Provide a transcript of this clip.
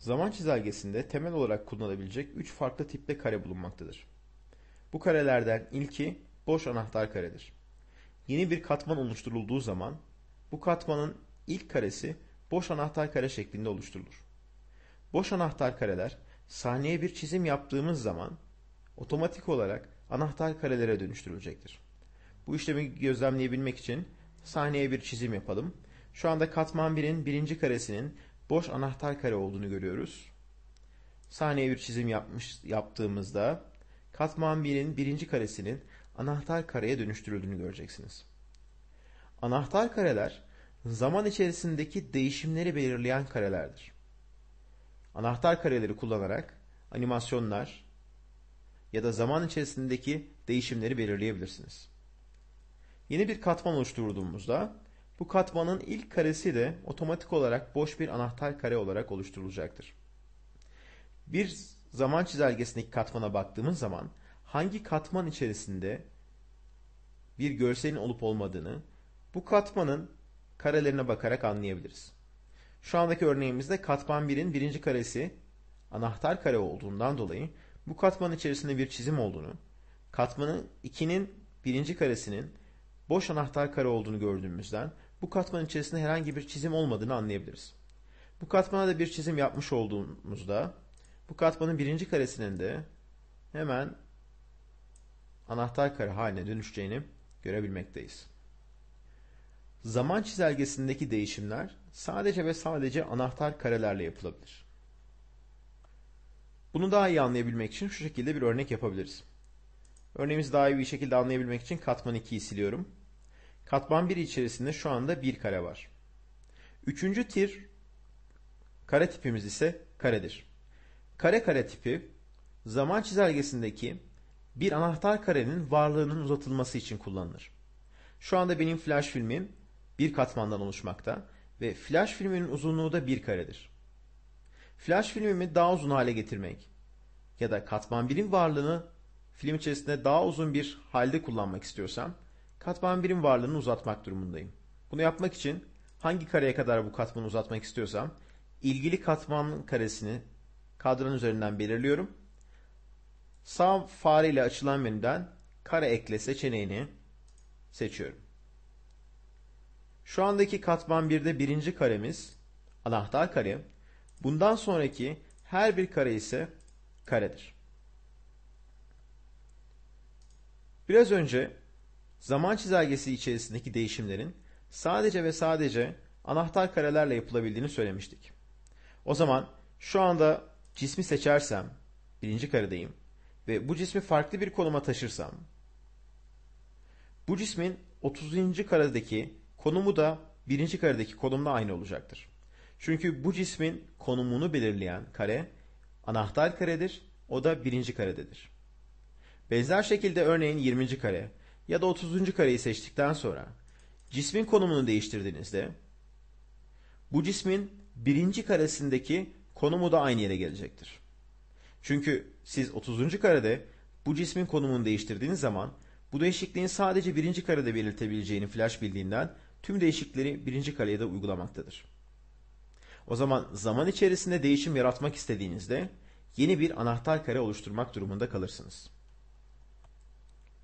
Zaman çizelgesinde temel olarak kullanılabilecek üç farklı tipte kare bulunmaktadır. Bu karelerden ilki boş anahtar karedir. Yeni bir katman oluşturulduğu zaman bu katmanın ilk karesi boş anahtar kare şeklinde oluşturulur. Boş anahtar kareler sahneye bir çizim yaptığımız zaman otomatik olarak anahtar karelere dönüştürülecektir. Bu işlemi gözlemleyebilmek için sahneye bir çizim yapalım. Şu anda katman 1'in birinci karesinin boş anahtar kare olduğunu görüyoruz. Saniye bir çizim yapmış, yaptığımızda katman 1'in birinci karesinin anahtar kareye dönüştürüldüğünü göreceksiniz. Anahtar kareler zaman içerisindeki değişimleri belirleyen karelerdir. Anahtar kareleri kullanarak animasyonlar ya da zaman içerisindeki değişimleri belirleyebilirsiniz. Yeni bir katman oluşturduğumuzda bu katmanın ilk karesi de otomatik olarak boş bir anahtar kare olarak oluşturulacaktır. Bir zaman çizelgesindeki katmana baktığımız zaman hangi katman içerisinde bir görselin olup olmadığını bu katmanın karelerine bakarak anlayabiliriz. Şu andaki örneğimizde katman 1'in birinci karesi anahtar kare olduğundan dolayı bu katmanın içerisinde bir çizim olduğunu, katmanın 2'nin birinci karesinin boş anahtar kare olduğunu gördüğümüzden bu katman içerisinde herhangi bir çizim olmadığını anlayabiliriz. Bu katmana da bir çizim yapmış olduğumuzda bu katmanın birinci karesinin de hemen anahtar kare haline dönüşeceğini görebilmekteyiz. Zaman çizelgesindeki değişimler sadece ve sadece anahtar karelerle yapılabilir. Bunu daha iyi anlayabilmek için şu şekilde bir örnek yapabiliriz. Örneğimizi daha iyi bir şekilde anlayabilmek için katman 2'yi siliyorum. Katman 1 içerisinde şu anda bir kare var. Üçüncü tir kare tipimiz ise karedir. Kare kare tipi zaman çizelgesindeki bir anahtar karenin varlığının uzatılması için kullanılır. Şu anda benim flash filmim bir katmandan oluşmakta ve flash filminin uzunluğu da bir karedir. Flash filmimi daha uzun hale getirmek ya da katman birim varlığını film içerisinde daha uzun bir halde kullanmak istiyorsam katman 1'in varlığını uzatmak durumundayım. Bunu yapmak için hangi kareye kadar bu katmanı uzatmak istiyorsam ilgili katmanın karesini kadran üzerinden belirliyorum. Sağ fare ile açılan menüden kare ekle seçeneğini seçiyorum. Şu andaki katman 1'de birinci karemiz anahtar kare. Bundan sonraki her bir kare ise karedir. Biraz önce Zaman çizelgesi içerisindeki değişimlerin sadece ve sadece anahtar karelerle yapılabildiğini söylemiştik. O zaman şu anda cismi seçersem birinci karedeyim ve bu cismi farklı bir konuma taşırsam bu cismin 30. karedeki konumu da birinci karedeki konumla aynı olacaktır. Çünkü bu cismin konumunu belirleyen kare anahtar karedir. O da birinci karededir. Benzer şekilde örneğin 20. kare ya da 30. kareyi seçtikten sonra cismin konumunu değiştirdiğinizde bu cismin birinci karesindeki konumu da aynı yere gelecektir. Çünkü siz 30. karede bu cismin konumunu değiştirdiğiniz zaman bu değişikliğin sadece birinci karede belirtebileceğini Flash bildiğinden tüm değişikleri birinci kareye de uygulamaktadır. O zaman zaman içerisinde değişim yaratmak istediğinizde yeni bir anahtar kare oluşturmak durumunda kalırsınız.